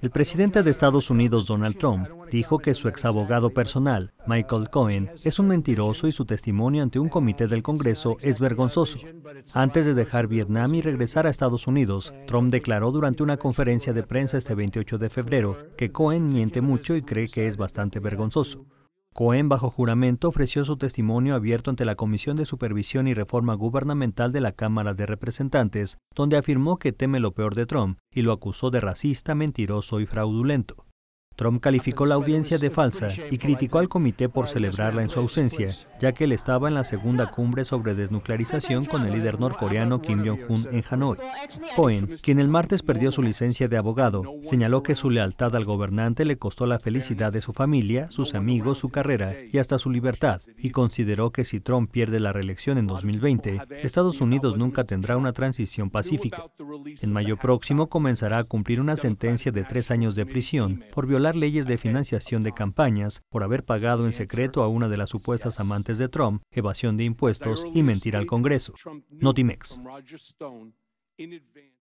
El presidente de Estados Unidos, Donald Trump, dijo que su exabogado personal, Michael Cohen, es un mentiroso y su testimonio ante un comité del Congreso es vergonzoso. Antes de dejar Vietnam y regresar a Estados Unidos, Trump declaró durante una conferencia de prensa este 28 de febrero que Cohen miente mucho y cree que es bastante vergonzoso. Cohen, bajo juramento, ofreció su testimonio abierto ante la Comisión de Supervisión y Reforma Gubernamental de la Cámara de Representantes, donde afirmó que teme lo peor de Trump y lo acusó de racista, mentiroso y fraudulento. Trump calificó la audiencia de falsa y criticó al comité por celebrarla en su ausencia, ya que él estaba en la segunda cumbre sobre desnuclearización con el líder norcoreano Kim Jong-un en Hanoi. Cohen, quien el martes perdió su licencia de abogado, señaló que su lealtad al gobernante le costó la felicidad de su familia, sus amigos, su carrera y hasta su libertad, y consideró que si Trump pierde la reelección en 2020, Estados Unidos nunca tendrá una transición pacífica. En mayo próximo comenzará a cumplir una sentencia de tres años de prisión por violar leyes de financiación de campañas por haber pagado en secreto a una de las supuestas amantes de Trump, evasión de impuestos y mentir al Congreso. Notimex.